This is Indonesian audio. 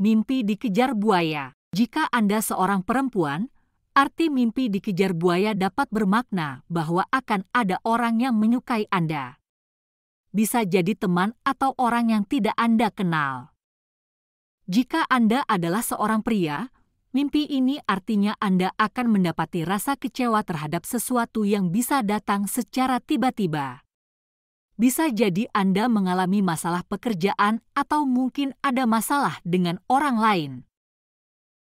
mimpi dikejar buaya. Jika Anda seorang perempuan, arti mimpi dikejar buaya dapat bermakna bahwa akan ada orang yang menyukai Anda. Bisa jadi teman atau orang yang tidak Anda kenal. Jika Anda adalah seorang pria, mimpi ini artinya Anda akan mendapati rasa kecewa terhadap sesuatu yang bisa datang secara tiba-tiba bisa jadi Anda mengalami masalah pekerjaan atau mungkin ada masalah dengan orang lain.